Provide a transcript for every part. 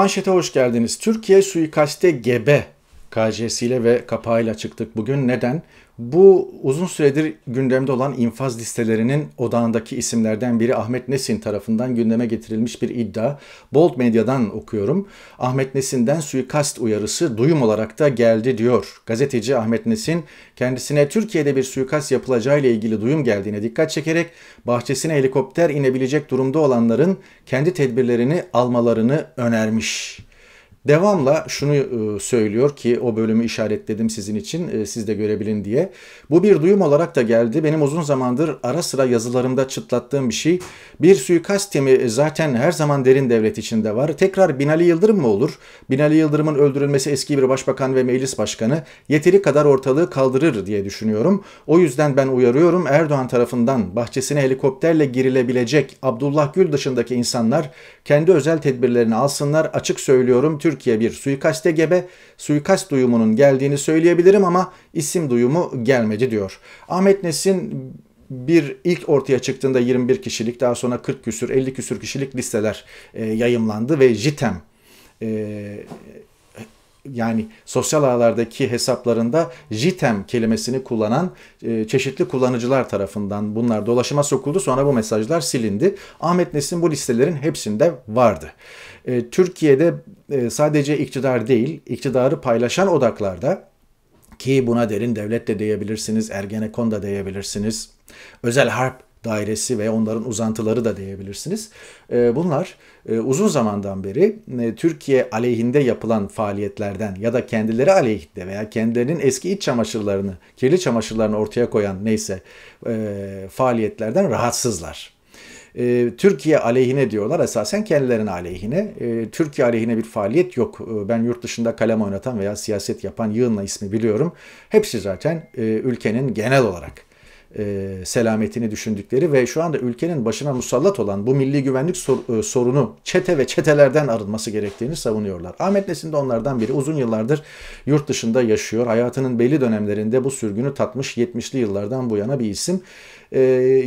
Manşete hoş geldiniz. Türkiye suikaste gebe KC'siyle ve kapağıyla çıktık bugün. Neden? Bu uzun süredir gündemde olan infaz listelerinin odağındaki isimlerden biri Ahmet Nesin tarafından gündeme getirilmiş bir iddia. Bold Medya'dan okuyorum. Ahmet Nesin'den suikast uyarısı duyum olarak da geldi diyor. Gazeteci Ahmet Nesin kendisine Türkiye'de bir suikast yapılacağı ile ilgili duyum geldiğine dikkat çekerek bahçesine helikopter inebilecek durumda olanların kendi tedbirlerini almalarını önermiş. Devamla şunu e, söylüyor ki o bölümü işaretledim sizin için e, siz de görebilin diye. Bu bir duyum olarak da geldi. Benim uzun zamandır ara sıra yazılarımda çıtlattığım bir şey. Bir suikast temi zaten her zaman derin devlet içinde var. Tekrar Binali Yıldırım mı olur? Binali Yıldırım'ın öldürülmesi eski bir başbakan ve meclis başkanı yeteri kadar ortalığı kaldırır diye düşünüyorum. O yüzden ben uyarıyorum Erdoğan tarafından bahçesine helikopterle girilebilecek Abdullah Gül dışındaki insanlar kendi özel tedbirlerini alsınlar. Açık söylüyorum Türk Türkiye bir suikaste gebe, suikast duyumunun geldiğini söyleyebilirim ama isim duyumu gelmedi diyor. Ahmet Nesin bir ilk ortaya çıktığında 21 kişilik daha sonra 40 küsür 50 küsür kişilik listeler e, yayımlandı ve JITEM e, yani sosyal ağlardaki hesaplarında JITEM kelimesini kullanan e, çeşitli kullanıcılar tarafından bunlar dolaşıma sokuldu. Sonra bu mesajlar silindi. Ahmet Nesin bu listelerin hepsinde vardı e, Türkiye'de e, sadece iktidar değil, iktidarı paylaşan odaklarda ki buna derin devlet de diyebilirsiniz, Ergenekon da diyebilirsiniz, özel harp dairesi ve onların uzantıları da diyebilirsiniz. E, bunlar e, uzun zamandan beri e, Türkiye aleyhinde yapılan faaliyetlerden ya da kendileri aleyhinde veya kendilerinin eski iç çamaşırlarını, kirli çamaşırlarını ortaya koyan neyse faaliyetlerden rahatsızlar e, Türkiye aleyhine diyorlar esasen kendilerine aleyhine. E, Türkiye aleyhine bir faaliyet yok. E, ben yurt dışında kalem oynatan veya siyaset yapan yığınla ismi biliyorum. Hepsi zaten e, ülkenin genel olarak e, selametini düşündükleri ve şu anda ülkenin başına musallat olan bu milli güvenlik sor, e, sorunu çete ve çetelerden arınması gerektiğini savunuyorlar. Ahmet Nesin de onlardan biri. Uzun yıllardır yurt dışında yaşıyor. Hayatının belli dönemlerinde bu sürgünü tatmış 70'li yıllardan bu yana bir isim e,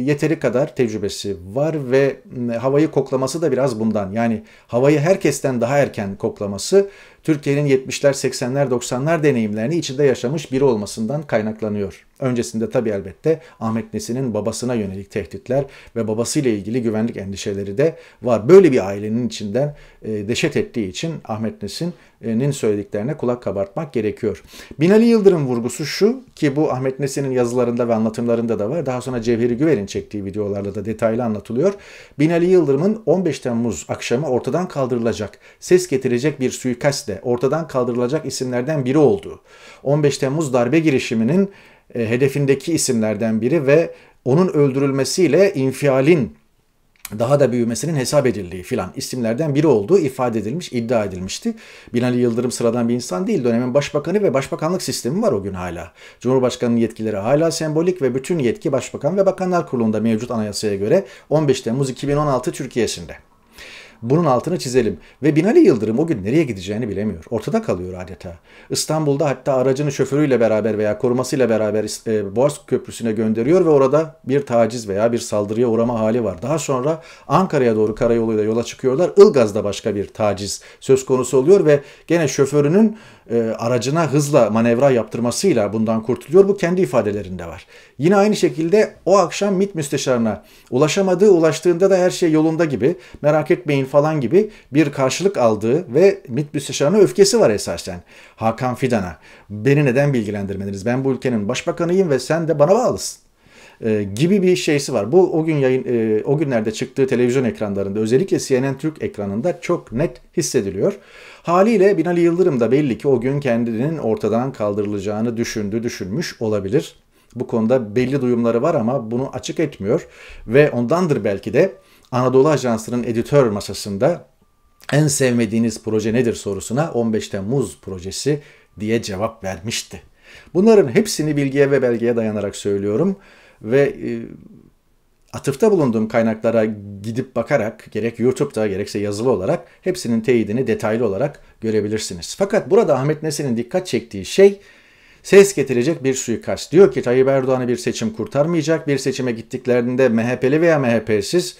yeteri kadar tecrübesi var ve havayı koklaması da biraz bundan. Yani havayı herkesten daha erken koklaması Türkiye'nin 70'ler, 80'ler, 90'lar deneyimlerini içinde yaşamış biri olmasından kaynaklanıyor. Öncesinde tabi elbette Ahmet Nesin'in babasına yönelik tehditler ve babasıyla ilgili güvenlik endişeleri de var. Böyle bir ailenin içinden e, deşet ettiği için Ahmet Nesin'in söylediklerine kulak kabartmak gerekiyor. Binali Yıldırım vurgusu şu ki bu Ahmet Nesin'in yazılarında ve anlatımlarında da var. Daha sonra Cevheri Güver'in çektiği videolarda da detaylı anlatılıyor. Binali Yıldırım'ın 15 Temmuz akşamı ortadan kaldırılacak, ses getirecek bir suikastle ortadan kaldırılacak isimlerden biri olduğu, 15 Temmuz darbe girişiminin e, hedefindeki isimlerden biri ve onun öldürülmesiyle infialin daha da büyümesinin hesap edildiği filan isimlerden biri olduğu ifade edilmiş, iddia edilmişti. Binali Yıldırım sıradan bir insan değil. Dönemin başbakanı ve başbakanlık sistemi var o gün hala. Cumhurbaşkanının yetkileri hala sembolik ve bütün yetki başbakan ve bakanlar kurulunda mevcut anayasaya göre 15 Temmuz 2016 Türkiye'sinde. Bunun altını çizelim. Ve Binali Yıldırım o gün nereye gideceğini bilemiyor. Ortada kalıyor adeta. İstanbul'da hatta aracını şoförüyle beraber veya korumasıyla beraber e, Boğaz Köprüsü'ne gönderiyor ve orada bir taciz veya bir saldırıya uğrama hali var. Daha sonra Ankara'ya doğru karayoluyla yola çıkıyorlar. Ilgaz'da başka bir taciz söz konusu oluyor ve gene şoförünün e, aracına hızla manevra yaptırmasıyla bundan kurtuluyor. Bu kendi ifadelerinde var. Yine aynı şekilde o akşam MİT müsteşarına ulaşamadığı ulaştığında da her şey yolunda gibi merak etmeyin falan gibi bir karşılık aldığı ve MİT müsteşarına öfkesi var esasen. Hakan Fidan'a beni neden bilgilendirmediniz? Ben bu ülkenin başbakanıyım ve sen de bana bağlısın e, gibi bir şeysi var. Bu o gün yayın e, o günlerde çıktığı televizyon ekranlarında özellikle CNN Türk ekranında çok net hissediliyor. Haliyle Binali Yıldırım da belli ki o gün kendinin ortadan kaldırılacağını düşündü, düşünmüş olabilir. Bu konuda belli duyumları var ama bunu açık etmiyor ve ondandır belki de Anadolu Ajansı'nın editör masasında en sevmediğiniz proje nedir sorusuna 15 Temmuz projesi diye cevap vermişti. Bunların hepsini bilgiye ve belgeye dayanarak söylüyorum ve e, atıfta bulunduğum kaynaklara gidip bakarak gerek YouTube'da gerekse yazılı olarak hepsinin teyidini detaylı olarak görebilirsiniz. Fakat burada Ahmet Nesin'in dikkat çektiği şey ses getirecek bir suikast. Diyor ki Tayyip Erdoğan'ı bir seçim kurtarmayacak. Bir seçime gittiklerinde MHP'li veya MHP'siz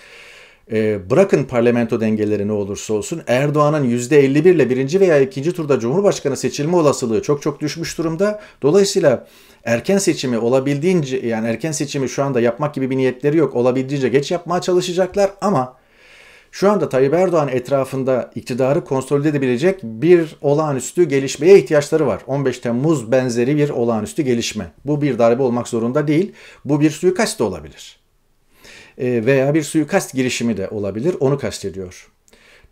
e, bırakın parlamento dengeleri ne olursa olsun Erdoğan'ın %51 ile birinci veya ikinci turda Cumhurbaşkanı seçilme olasılığı çok çok düşmüş durumda. Dolayısıyla erken seçimi olabildiğince yani erken seçimi şu anda yapmak gibi bir niyetleri yok. Olabildiğince geç yapmaya çalışacaklar ama şu anda Tayyip Erdoğan etrafında iktidarı konsolide edebilecek bir olağanüstü gelişmeye ihtiyaçları var. 15 Temmuz benzeri bir olağanüstü gelişme. Bu bir darbe olmak zorunda değil. Bu bir suikast da olabilir. Ee, veya bir suikast girişimi de olabilir. Onu kastediyor.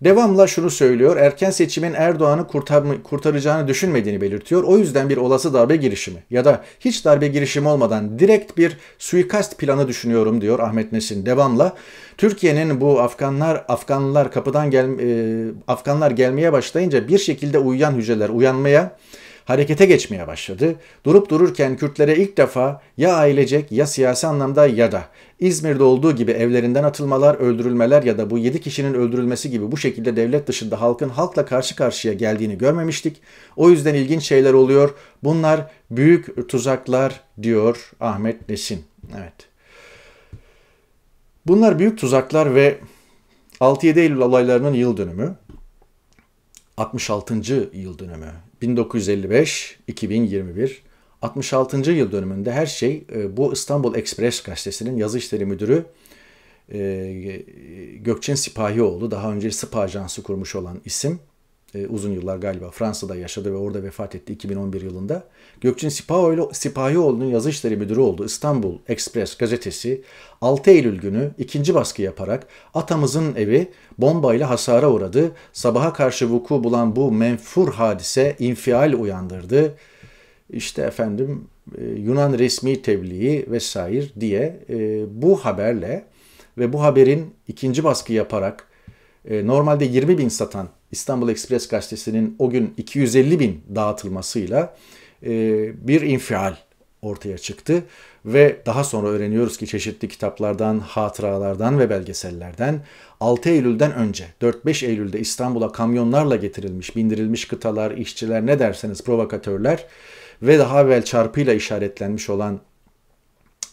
Devamla şunu söylüyor. Erken seçimin Erdoğan'ı kurtar kurtaracağını düşünmediğini belirtiyor. O yüzden bir olası darbe girişimi ya da hiç darbe girişimi olmadan direkt bir suikast planı düşünüyorum diyor Ahmet Nesin. Devamla Türkiye'nin bu Afganlar Afganlar kapıdan gel e, Afganlar gelmeye başlayınca bir şekilde uyuyan hücreler uyanmaya harekete geçmeye başladı. Durup dururken Kürtlere ilk defa ya ailecek ya siyasi anlamda ya da İzmir'de olduğu gibi evlerinden atılmalar, öldürülmeler ya da bu 7 kişinin öldürülmesi gibi bu şekilde devlet dışında halkın halkla karşı karşıya geldiğini görmemiştik. O yüzden ilginç şeyler oluyor. Bunlar büyük tuzaklar diyor Ahmet Nesin. Evet. Bunlar büyük tuzaklar ve 6-7 Eylül olaylarının yıl dönümü. 66. yıl dönümü 1955-2021 66. yıl dönümünde her şey e, bu İstanbul Express gazetesinin yazı işleri müdürü e, Gökçen Sipahioğlu daha önce SPA ajansı kurmuş olan isim e, uzun yıllar galiba Fransa'da yaşadı ve orada vefat etti 2011 yılında. Gökçin Sipahioğlu, Sipahioğlu'nun yazı işleri müdürü oldu. İstanbul Express gazetesi 6 Eylül günü ikinci baskı yaparak atamızın evi bombayla hasara uğradı. Sabaha karşı vuku bulan bu menfur hadise infial uyandırdı. İşte efendim e, Yunan resmi tebliği vesaire diye e, bu haberle ve bu haberin ikinci baskı yaparak e, normalde 20 bin satan İstanbul Express gazetesinin o gün 250 bin dağıtılmasıyla e, bir infial ortaya çıktı ve daha sonra öğreniyoruz ki çeşitli kitaplardan, hatıralardan ve belgesellerden 6 Eylül'den önce 4-5 Eylül'de İstanbul'a kamyonlarla getirilmiş, bindirilmiş kıtalar, işçiler ne derseniz provokatörler ve daha evvel çarpıyla işaretlenmiş olan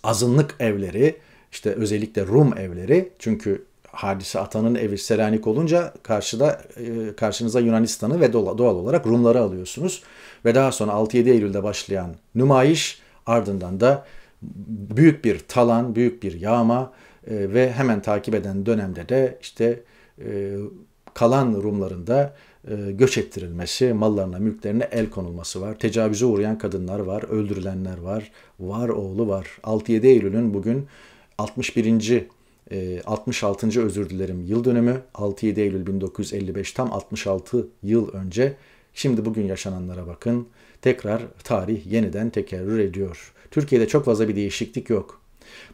azınlık evleri, işte özellikle Rum evleri çünkü hadise atanın evi Selanik olunca karşıda e, karşınıza Yunanistan'ı ve doğal olarak Rumları alıyorsunuz. Ve daha sonra 6-7 Eylül'de başlayan nümayiş ardından da büyük bir talan, büyük bir yağma e, ve hemen takip eden dönemde de işte e, kalan Rumların da e, göç ettirilmesi, mallarına, mülklerine el konulması var. Tecavüze uğrayan kadınlar var, öldürülenler var, var oğlu var. 6-7 Eylül'ün bugün 61. 66. Ee, özür dilerim yıl dönümü 6-7 Eylül 1955 tam 66 yıl önce şimdi bugün yaşananlara bakın tekrar tarih yeniden tekerrür ediyor. Türkiye'de çok fazla bir değişiklik yok.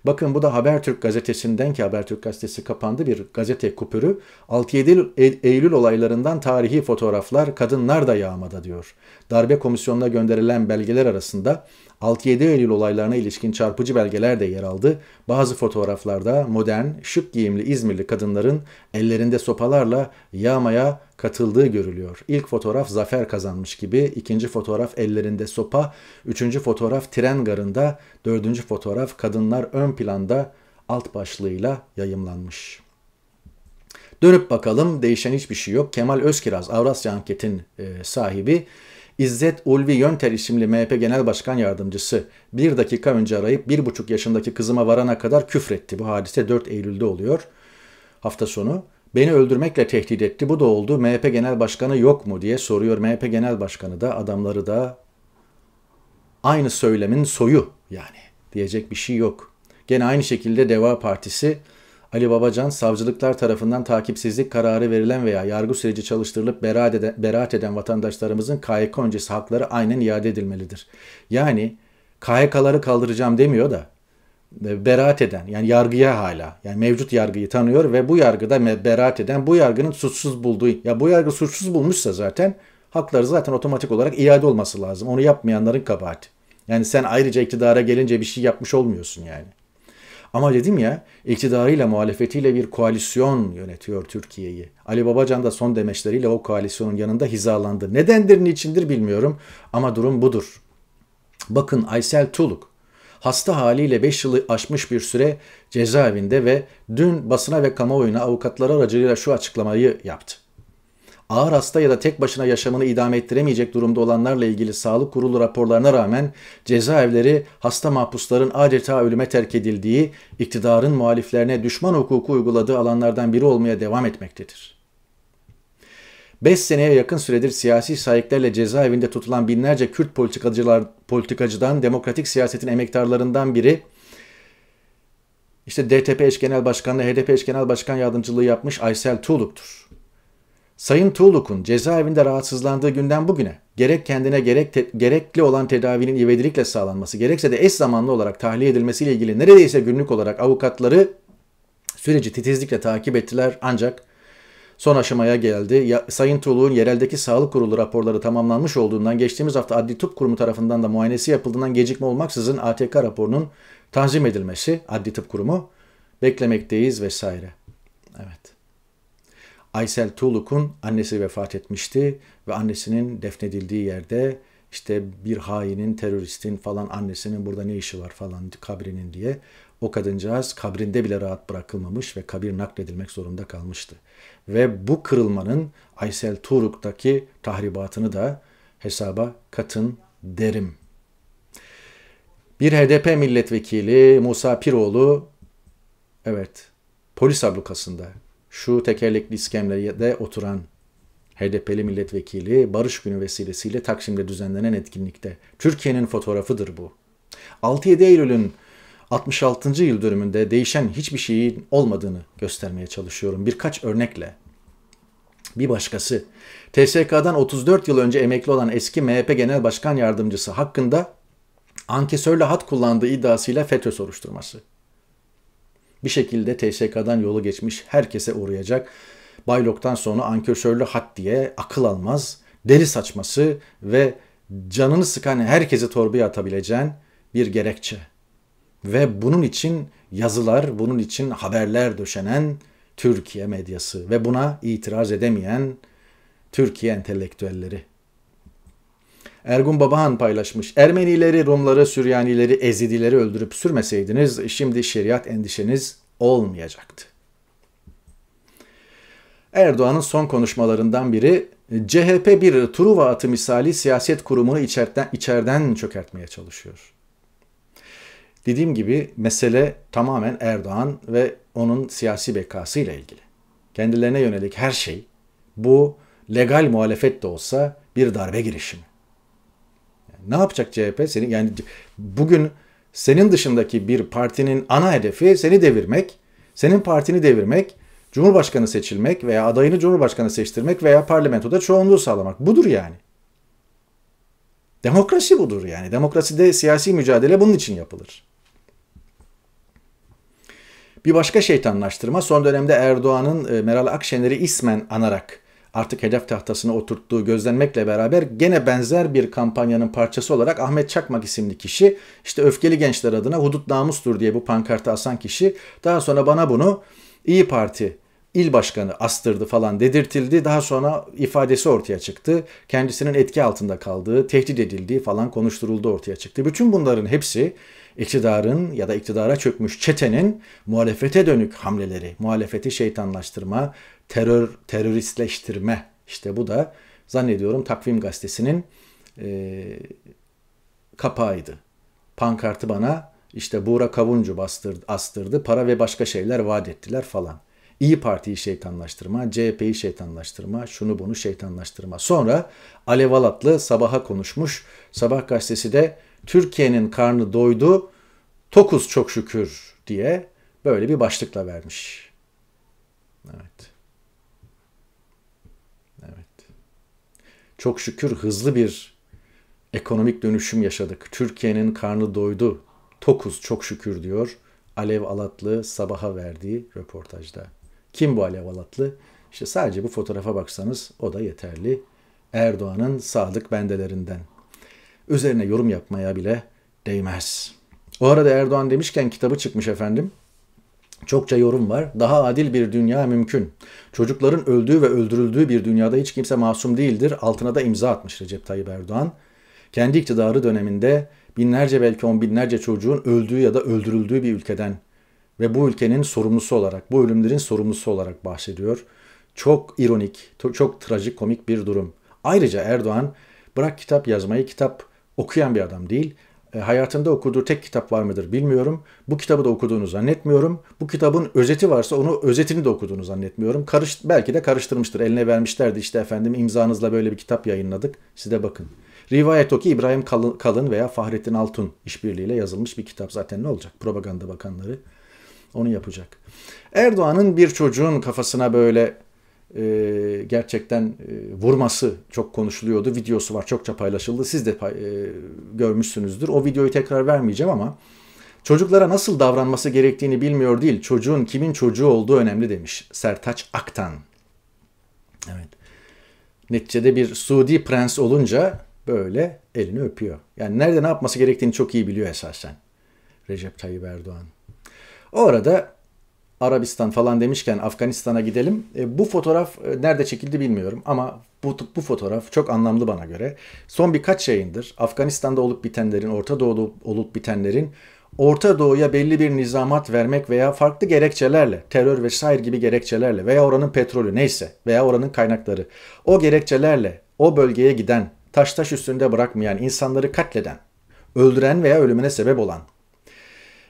Bakın bu da Habertürk gazetesinden ki Habertürk gazetesi kapandı bir gazete kupürü. 6-7 Eylül olaylarından tarihi fotoğraflar kadınlar da yağmada diyor. Darbe komisyonuna gönderilen belgeler arasında 6-7 Eylül olaylarına ilişkin çarpıcı belgeler de yer aldı. Bazı fotoğraflarda modern, şık giyimli İzmirli kadınların ellerinde sopalarla yağmaya katıldığı görülüyor. İlk fotoğraf zafer kazanmış gibi, ikinci fotoğraf ellerinde sopa, üçüncü fotoğraf tren garında, dördüncü fotoğraf kadınlar ön planda alt başlığıyla yayımlanmış. Dönüp bakalım değişen hiçbir şey yok. Kemal Özkiraz Avrasya Anket'in e, sahibi İzzet Ulvi Yönter isimli MHP Genel Başkan Yardımcısı bir dakika önce arayıp bir buçuk yaşındaki kızıma varana kadar küfretti. Bu hadise 4 Eylül'de oluyor hafta sonu. Beni öldürmekle tehdit etti. Bu da oldu. MHP Genel Başkanı yok mu diye soruyor. MHP Genel Başkanı da adamları da aynı söylemin soyu yani diyecek bir şey yok. Gene aynı şekilde Deva Partisi Ali Babacan savcılıklar tarafından takipsizlik kararı verilen veya yargı süreci çalıştırılıp beraat eden, beraat eden vatandaşlarımızın KYK öncesi hakları aynen iade edilmelidir. Yani KYK'ları kaldıracağım demiyor da e, beraat eden yani yargıya hala yani mevcut yargıyı tanıyor ve bu yargıda beraat eden bu yargının suçsuz bulduğu ya bu yargı suçsuz bulmuşsa zaten hakları zaten otomatik olarak iade olması lazım. Onu yapmayanların kabahati. Yani sen ayrıca iktidara gelince bir şey yapmış olmuyorsun yani. Ama dedim ya iktidarıyla muhalefetiyle bir koalisyon yönetiyor Türkiye'yi. Ali Babacan da son demeçleriyle o koalisyonun yanında hizalandı. Nedendir, niçindir bilmiyorum ama durum budur. Bakın Aysel Tuluk hasta haliyle 5 yılı aşmış bir süre cezaevinde ve dün basına ve kamuoyuna avukatları aracılığıyla şu açıklamayı yaptı. Ağır hasta ya da tek başına yaşamını idame ettiremeyecek durumda olanlarla ilgili sağlık kurulu raporlarına rağmen cezaevleri hasta mahpusların adeta ölüme terk edildiği, iktidarın muhaliflerine düşman hukuku uyguladığı alanlardan biri olmaya devam etmektedir. 5 seneye yakın süredir siyasi sahiplerle cezaevinde tutulan binlerce Kürt politikacılar, politikacıdan, demokratik siyasetin emektarlarından biri işte DTP eş genel başkanı, HDP eş genel başkan yardımcılığı yapmış Aysel Tuğluk'tur. Sayın Tuğluk'un cezaevinde rahatsızlandığı günden bugüne gerek kendine gerek te- gerekli olan tedavinin ivedilikle sağlanması gerekse de eş zamanlı olarak tahliye edilmesiyle ilgili neredeyse günlük olarak avukatları süreci titizlikle takip ettiler ancak Son aşamaya geldi. Ya, Sayın Tuğlu'nun yereldeki sağlık kurulu raporları tamamlanmış olduğundan geçtiğimiz hafta Adli Tıp Kurumu tarafından da muayenesi yapıldığından gecikme olmaksızın ATK raporunun tanzim edilmesi Adli Tıp Kurumu beklemekteyiz vesaire. Evet. Aysel Tuğluk'un annesi vefat etmişti ve annesinin defnedildiği yerde işte bir hainin, teröristin falan annesinin burada ne işi var falan kabrinin diye o kadıncağız kabrinde bile rahat bırakılmamış ve kabir nakledilmek zorunda kalmıştı. Ve bu kırılmanın Aysel Turuk'taki tahribatını da hesaba katın derim. Bir HDP milletvekili Musa Piroğlu evet polis ablukasında şu tekerlekli iskemlede oturan HDP'li milletvekili Barış Günü vesilesiyle Taksim'de düzenlenen etkinlikte. Türkiye'nin fotoğrafıdır bu. 6-7 Eylül'ün 66. yıl dönümünde değişen hiçbir şeyin olmadığını göstermeye çalışıyorum birkaç örnekle. Bir başkası, TSK'dan 34 yıl önce emekli olan eski MHP Genel Başkan Yardımcısı hakkında ankesörle hat kullandığı iddiasıyla FETÖ soruşturması. Bir şekilde TSK'dan yolu geçmiş herkese uğrayacak. Baylok'tan sonra ankesörlü hat diye akıl almaz, deli saçması ve canını sıkan herkese torbaya atabileceğin bir gerekçe ve bunun için yazılar, bunun için haberler döşenen Türkiye medyası ve buna itiraz edemeyen Türkiye entelektüelleri. Ergun Babahan paylaşmış. Ermenileri, Rumları, Süryanileri, Ezidileri öldürüp sürmeseydiniz şimdi şeriat endişeniz olmayacaktı. Erdoğan'ın son konuşmalarından biri CHP bir Truva atı misali siyaset kurumunu içerden içeriden çökertmeye çalışıyor. Dediğim gibi mesele tamamen Erdoğan ve onun siyasi bekası ile ilgili. Kendilerine yönelik her şey bu legal muhalefet de olsa bir darbe girişimi. Ne yapacak CHP? Senin yani bugün senin dışındaki bir partinin ana hedefi seni devirmek, senin partini devirmek, Cumhurbaşkanı seçilmek veya adayını Cumhurbaşkanı seçtirmek veya parlamentoda çoğunluğu sağlamak. Budur yani. Demokrasi budur yani. Demokraside siyasi mücadele bunun için yapılır. Bir başka şeytanlaştırma son dönemde Erdoğan'ın e, Meral Akşener'i ismen anarak artık hedef tahtasına oturttuğu gözlenmekle beraber gene benzer bir kampanyanın parçası olarak Ahmet Çakmak isimli kişi işte öfkeli gençler adına hudut namustur diye bu pankartı asan kişi daha sonra bana bunu İyi Parti il başkanı astırdı falan dedirtildi. Daha sonra ifadesi ortaya çıktı. Kendisinin etki altında kaldığı, tehdit edildiği falan konuşturuldu ortaya çıktı. Bütün bunların hepsi iktidarın ya da iktidara çökmüş çetenin muhalefete dönük hamleleri, muhalefeti şeytanlaştırma, terör teröristleştirme. İşte bu da zannediyorum Takvim Gazetesi'nin e, kapağıydı. Pankartı bana işte Buğra Kavuncu bastırdı, astırdı, para ve başka şeyler vaat ettiler falan. İyi Parti'yi şeytanlaştırma, CHP'yi şeytanlaştırma, şunu bunu şeytanlaştırma. Sonra Alev Alatlı sabaha konuşmuş. Sabah gazetesi de Türkiye'nin karnı doydu, tokuz çok şükür diye böyle bir başlıkla vermiş. Evet. Evet. Çok şükür hızlı bir ekonomik dönüşüm yaşadık. Türkiye'nin karnı doydu. Tokuz çok şükür diyor. Alev Alatlı sabaha verdiği röportajda. Kim bu Alev Alatlı? İşte sadece bu fotoğrafa baksanız o da yeterli. Erdoğan'ın sadık bendelerinden. Üzerine yorum yapmaya bile değmez. O arada Erdoğan demişken kitabı çıkmış efendim. Çokça yorum var. Daha adil bir dünya mümkün. Çocukların öldüğü ve öldürüldüğü bir dünyada hiç kimse masum değildir. Altına da imza atmış Recep Tayyip Erdoğan. Kendi iktidarı döneminde binlerce belki on binlerce çocuğun öldüğü ya da öldürüldüğü bir ülkeden ve bu ülkenin sorumlusu olarak, bu ölümlerin sorumlusu olarak bahsediyor. Çok ironik, çok trajik, komik bir durum. Ayrıca Erdoğan bırak kitap yazmayı, kitap okuyan bir adam değil. E, hayatında okuduğu tek kitap var mıdır bilmiyorum. Bu kitabı da okuduğunu zannetmiyorum. Bu kitabın özeti varsa onu özetini de okuduğunu zannetmiyorum. Karış, belki de karıştırmıştır. Eline vermişlerdi işte efendim imzanızla böyle bir kitap yayınladık. Size bakın. Rivayet o ki İbrahim Kalın veya Fahrettin Altun işbirliğiyle yazılmış bir kitap zaten ne olacak? Propaganda bakanları onu yapacak. Erdoğan'ın bir çocuğun kafasına böyle e, gerçekten e, vurması çok konuşuluyordu. Videosu var çokça paylaşıldı. Siz de e, görmüşsünüzdür. O videoyu tekrar vermeyeceğim ama çocuklara nasıl davranması gerektiğini bilmiyor değil. Çocuğun kimin çocuğu olduğu önemli demiş Sertaç Aktan. Evet. Neticede bir Suudi prens olunca böyle elini öpüyor. Yani nerede ne yapması gerektiğini çok iyi biliyor esasen Recep Tayyip Erdoğan. O arada Arabistan falan demişken Afganistan'a gidelim. E, bu fotoğraf e, nerede çekildi bilmiyorum ama bu, bu fotoğraf çok anlamlı bana göre. Son birkaç yayındır Afganistan'da olup bitenlerin, Orta Doğu'da olup bitenlerin Orta Doğu'ya belli bir nizamat vermek veya farklı gerekçelerle, terör vesaire gibi gerekçelerle veya oranın petrolü neyse veya oranın kaynakları o gerekçelerle o bölgeye giden, taş taş üstünde bırakmayan, insanları katleden, öldüren veya ölümüne sebep olan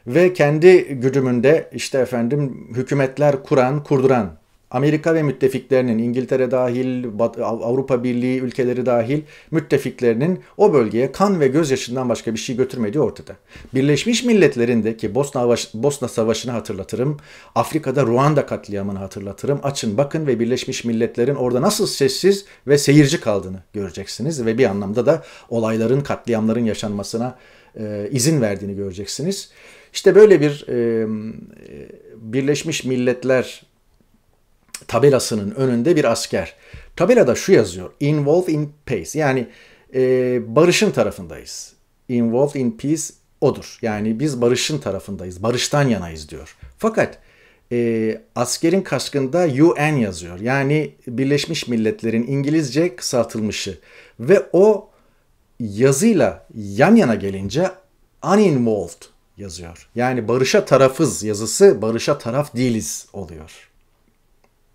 ve kendi güdümünde işte efendim hükümetler kuran, kurduran Amerika ve müttefiklerinin İngiltere dahil, Avrupa Birliği ülkeleri dahil müttefiklerinin o bölgeye kan ve gözyaşından başka bir şey götürmediği ortada. Birleşmiş Milletler'in de ki Bosna, Bosna Savaşı'nı hatırlatırım, Afrika'da Ruanda katliamını hatırlatırım. Açın bakın ve Birleşmiş Milletler'in orada nasıl sessiz ve seyirci kaldığını göreceksiniz ve bir anlamda da olayların, katliamların yaşanmasına e, izin verdiğini göreceksiniz. İşte böyle bir e, Birleşmiş Milletler tabelasının önünde bir asker. Tabelada şu yazıyor. Involved in peace. Yani e, barışın tarafındayız. Involved in peace odur. Yani biz barışın tarafındayız. Barıştan yanayız diyor. Fakat e, askerin kaskında UN yazıyor. Yani Birleşmiş Milletler'in İngilizce kısaltılmışı. Ve o yazıyla yan yana gelince uninvolved yazıyor. Yani barışa tarafız yazısı barışa taraf değiliz oluyor.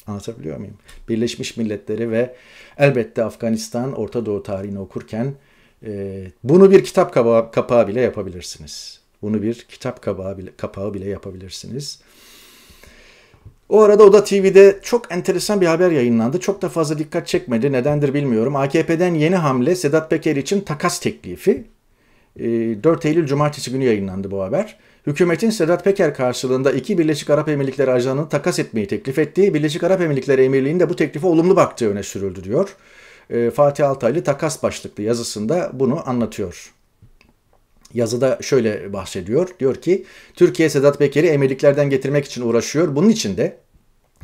Anlatabiliyor muyum? Birleşmiş Milletleri ve elbette Afganistan, Orta Doğu tarihini okurken e, bunu bir kitap kapağı, kapağı bile yapabilirsiniz. Bunu bir kitap kapağı bile, kapağı bile yapabilirsiniz. O arada Oda TV'de çok enteresan bir haber yayınlandı. Çok da fazla dikkat çekmedi. Nedendir bilmiyorum. AKP'den yeni hamle Sedat Peker için takas teklifi. 4 ee, Eylül Cumartesi günü yayınlandı bu haber. Hükümetin Sedat Peker karşılığında iki Birleşik Arap Emirlikleri ajanını takas etmeyi teklif ettiği Birleşik Arap Emirlikleri Emirliği'nin de bu teklife olumlu baktığı öne sürüldü diyor. Ee, Fatih Altaylı takas başlıklı yazısında bunu anlatıyor. Yazıda şöyle bahsediyor. Diyor ki Türkiye Sedat Peker'i emirliklerden getirmek için uğraşıyor. Bunun için de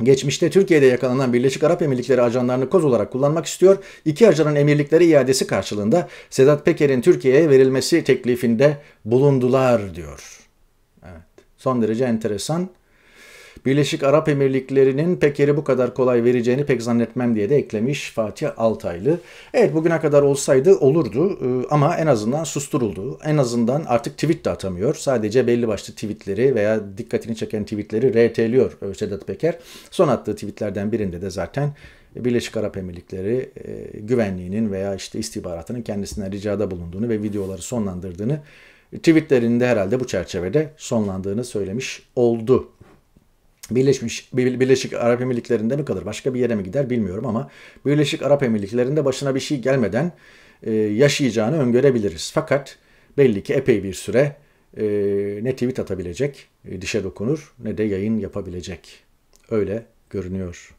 Geçmişte Türkiye'de yakalanan Birleşik Arap Emirlikleri ajanlarını koz olarak kullanmak istiyor. İki ajanın emirlikleri iadesi karşılığında Sedat Peker'in Türkiye'ye verilmesi teklifinde bulundular diyor. Evet, son derece enteresan. Birleşik Arap Emirlikleri'nin Peker'i bu kadar kolay vereceğini pek zannetmem diye de eklemiş Fatih Altaylı. Evet bugüne kadar olsaydı olurdu e, ama en azından susturuldu. En azından artık tweet de atamıyor. Sadece belli başlı tweetleri veya dikkatini çeken tweetleri RT'liyor Sedat Peker. Son attığı tweetlerden birinde de zaten Birleşik Arap Emirlikleri e, güvenliğinin veya işte istihbaratının kendisinden ricada bulunduğunu ve videoları sonlandırdığını tweetlerinde herhalde bu çerçevede sonlandığını söylemiş oldu. Birleşmiş Birleşik Arap Emirlikleri'nde mi kalır? Başka bir yere mi gider bilmiyorum ama Birleşik Arap Emirlikleri'nde başına bir şey gelmeden e, yaşayacağını öngörebiliriz. Fakat belli ki epey bir süre e, ne tweet atabilecek, e, dişe dokunur ne de yayın yapabilecek. Öyle görünüyor.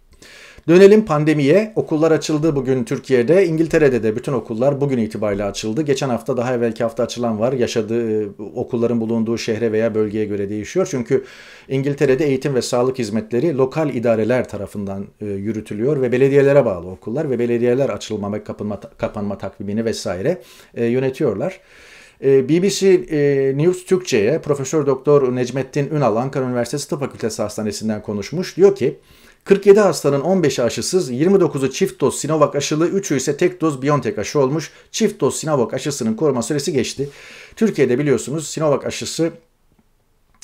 Dönelim pandemiye. Okullar açıldı bugün Türkiye'de. İngiltere'de de bütün okullar bugün itibariyle açıldı. Geçen hafta daha evvelki hafta açılan var. Yaşadığı e, okulların bulunduğu şehre veya bölgeye göre değişiyor. Çünkü İngiltere'de eğitim ve sağlık hizmetleri lokal idareler tarafından e, yürütülüyor ve belediyelere bağlı okullar ve belediyeler açılma ve kapanma, kapanma takvimini vesaire e, yönetiyorlar. BBC News Türkçe'ye Profesör Doktor Necmettin Ünal Ankara Üniversitesi Tıp Fakültesi Hastanesi'nden konuşmuş. Diyor ki 47 hastanın 15'i aşısız, 29'u çift doz Sinovac aşılı, 3'ü ise tek doz BioNTech aşı olmuş. Çift doz Sinovac aşısının koruma süresi geçti. Türkiye'de biliyorsunuz Sinovac aşısı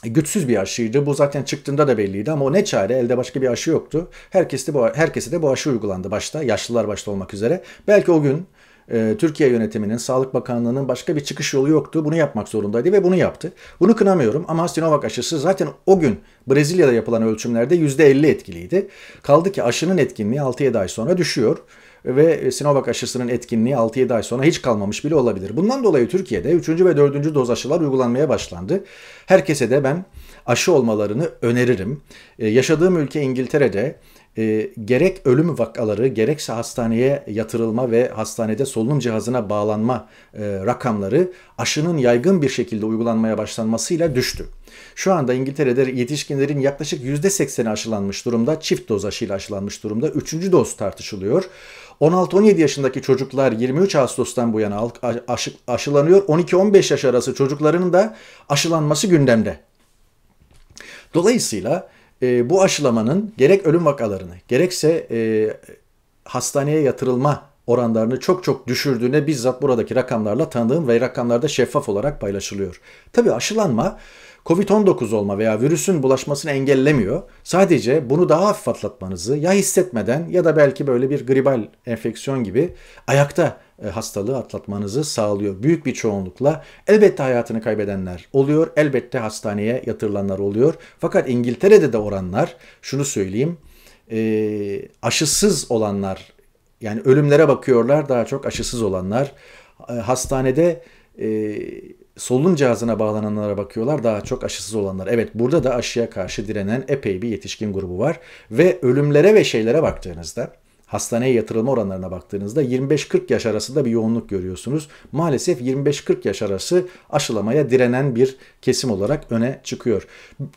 e, güçsüz bir aşıydı. Bu zaten çıktığında da belliydi ama o ne çare elde başka bir aşı yoktu. Herkes de bu, herkese de bu aşı uygulandı başta. Yaşlılar başta olmak üzere. Belki o gün e, Türkiye yönetiminin, Sağlık Bakanlığı'nın başka bir çıkış yolu yoktu. Bunu yapmak zorundaydı ve bunu yaptı. Bunu kınamıyorum ama Sinovac aşısı zaten o gün Brezilya'da yapılan ölçümlerde %50 etkiliydi. Kaldı ki aşının etkinliği 6-7 ay sonra düşüyor ve e, Sinovac aşısının etkinliği 6-7 ay sonra hiç kalmamış bile olabilir. Bundan dolayı Türkiye'de 3. ve 4. doz aşılar uygulanmaya başlandı. Herkese de ben aşı olmalarını öneririm. E, yaşadığım ülke İngiltere'de e, gerek ölüm vakaları gerekse hastaneye yatırılma ve hastanede solunum cihazına bağlanma e, rakamları aşının yaygın bir şekilde uygulanmaya başlanmasıyla düştü. Şu anda İngiltere'de yetişkinlerin yaklaşık %80'i aşılanmış durumda. Çift doz aşıyla aşılanmış durumda. Üçüncü doz tartışılıyor. 16-17 yaşındaki çocuklar 23 Ağustos'tan bu yana aşı, aşılanıyor. 12-15 yaş arası çocukların da aşılanması gündemde. Dolayısıyla e, bu aşılamanın gerek ölüm vakalarını gerekse e, hastaneye yatırılma oranlarını çok çok düşürdüğüne bizzat buradaki rakamlarla tanıdığım ve rakamlarda şeffaf olarak paylaşılıyor. Tabi aşılanma COVID-19 olma veya virüsün bulaşmasını engellemiyor. Sadece bunu daha hafif atlatmanızı ya hissetmeden ya da belki böyle bir gribal enfeksiyon gibi ayakta e, hastalığı atlatmanızı sağlıyor. Büyük bir çoğunlukla elbette hayatını kaybedenler oluyor. Elbette hastaneye yatırılanlar oluyor. Fakat İngiltere'de de oranlar şunu söyleyeyim e, aşısız olanlar yani ölümlere bakıyorlar daha çok aşısız olanlar e, hastanede solunum cihazına bağlananlara bakıyorlar. Daha çok aşısız olanlar. Evet burada da aşıya karşı direnen epey bir yetişkin grubu var. Ve ölümlere ve şeylere baktığınızda hastaneye yatırılma oranlarına baktığınızda 25-40 yaş arasında bir yoğunluk görüyorsunuz. Maalesef 25-40 yaş arası aşılamaya direnen bir kesim olarak öne çıkıyor.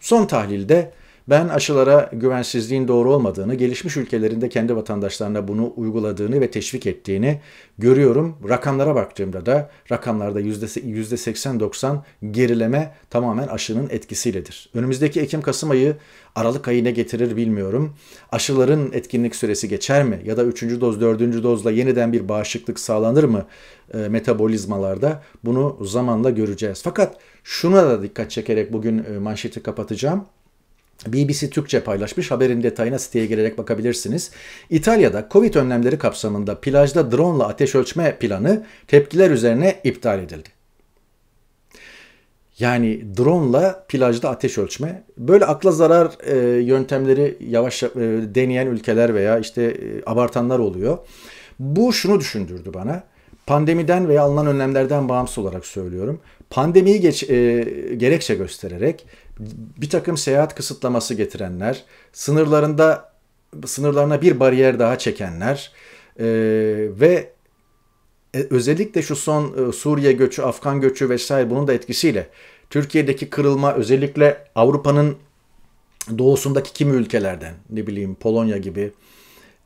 Son tahlilde ben aşılara güvensizliğin doğru olmadığını, gelişmiş ülkelerinde kendi vatandaşlarına bunu uyguladığını ve teşvik ettiğini görüyorum. Rakamlara baktığımda da rakamlarda %80-90 gerileme tamamen aşının etkisiyledir. Önümüzdeki Ekim-Kasım ayı Aralık ayı ne getirir bilmiyorum. Aşıların etkinlik süresi geçer mi? Ya da 3. doz, 4. dozla yeniden bir bağışıklık sağlanır mı e, metabolizmalarda? Bunu zamanla göreceğiz. Fakat şuna da dikkat çekerek bugün e, manşeti kapatacağım. BBC Türkçe paylaşmış. Haberin detayına siteye girerek bakabilirsiniz. İtalya'da Covid önlemleri kapsamında plajda drone ile ateş ölçme planı tepkiler üzerine iptal edildi. Yani drone ile plajda ateş ölçme. Böyle akla zarar e, yöntemleri yavaş e, deneyen ülkeler veya işte e, abartanlar oluyor. Bu şunu düşündürdü bana. Pandemiden veya alınan önlemlerden bağımsız olarak söylüyorum. Pandemiyi geç, e, gerekçe göstererek bir takım seyahat kısıtlaması getirenler, sınırlarında sınırlarına bir bariyer daha çekenler e, ve e, özellikle şu son e, Suriye göçü, Afgan göçü vesaire bunun da etkisiyle Türkiye'deki kırılma özellikle Avrupa'nın doğusundaki kimi ülkelerden ne bileyim Polonya gibi,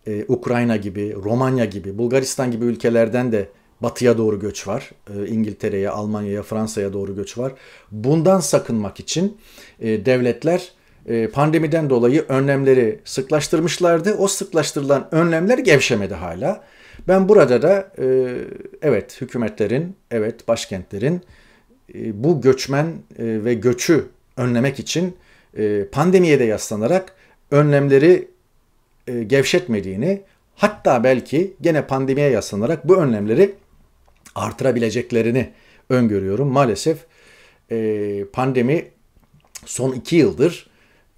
e, Ukrayna gibi, Romanya gibi, Bulgaristan gibi ülkelerden de batıya doğru göç var. Ee, İngiltere'ye, Almanya'ya, Fransa'ya doğru göç var. Bundan sakınmak için e, devletler e, pandemiden dolayı önlemleri sıklaştırmışlardı. O sıklaştırılan önlemler gevşemedi hala. Ben burada da e, evet hükümetlerin, evet başkentlerin bu göçmen ve göçü önlemek için e, pandemiye de yaslanarak önlemleri gevşetmediğini hatta belki gene pandemiye yaslanarak bu önlemleri artırabileceklerini öngörüyorum. Maalesef e, pandemi son iki yıldır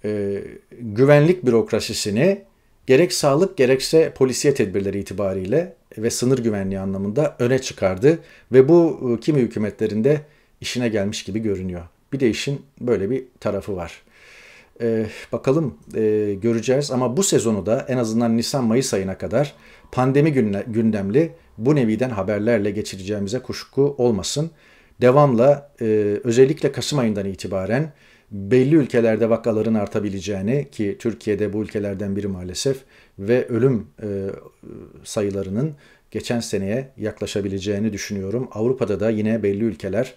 e, güvenlik bürokrasisini gerek sağlık gerekse polisiye tedbirleri itibariyle ve sınır güvenliği anlamında öne çıkardı ve bu e, kimi hükümetlerinde işine gelmiş gibi görünüyor. Bir de işin böyle bir tarafı var. Ee, bakalım e, göreceğiz ama bu sezonu da en azından Nisan-Mayıs ayına kadar pandemi gündemli bu neviden haberlerle geçireceğimize kuşku olmasın. Devamla e, özellikle Kasım ayından itibaren belli ülkelerde vakaların artabileceğini ki Türkiye'de bu ülkelerden biri maalesef ve ölüm e, sayılarının geçen seneye yaklaşabileceğini düşünüyorum. Avrupa'da da yine belli ülkeler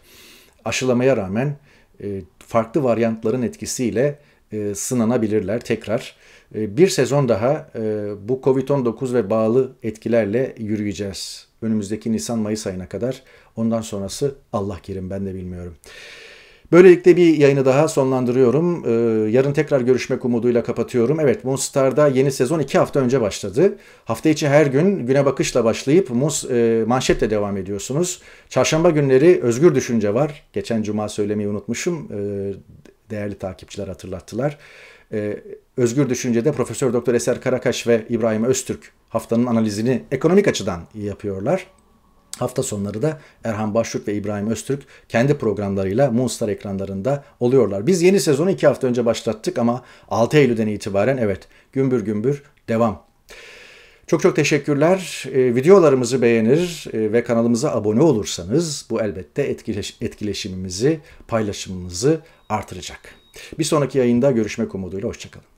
aşılamaya rağmen e, farklı varyantların etkisiyle e, sınanabilirler tekrar. E, bir sezon daha e, bu Covid-19 ve bağlı etkilerle yürüyeceğiz. Önümüzdeki Nisan-Mayıs ayına kadar. Ondan sonrası Allah kerim ben de bilmiyorum. Böylelikle bir yayını daha sonlandırıyorum. Ee, yarın tekrar görüşmek umuduyla kapatıyorum. Evet Moonstar'da yeni sezon 2 hafta önce başladı. Hafta içi her gün güne bakışla başlayıp mus e, manşetle devam ediyorsunuz. Çarşamba günleri özgür düşünce var. Geçen cuma söylemeyi unutmuşum. Ee, değerli takipçiler hatırlattılar. Ee, Özgür Düşünce'de Profesör Doktor Eser Karakaş ve İbrahim Öztürk haftanın analizini ekonomik açıdan yapıyorlar. Hafta sonları da Erhan Baştürk ve İbrahim Öztürk kendi programlarıyla Moonstar ekranlarında oluyorlar. Biz yeni sezonu iki hafta önce başlattık ama 6 Eylül'den itibaren evet gümbür gümbür devam. Çok çok teşekkürler. Ee, videolarımızı beğenir e, ve kanalımıza abone olursanız bu elbette etkileşimimizi, paylaşımımızı artıracak. Bir sonraki yayında görüşmek umuduyla hoşçakalın.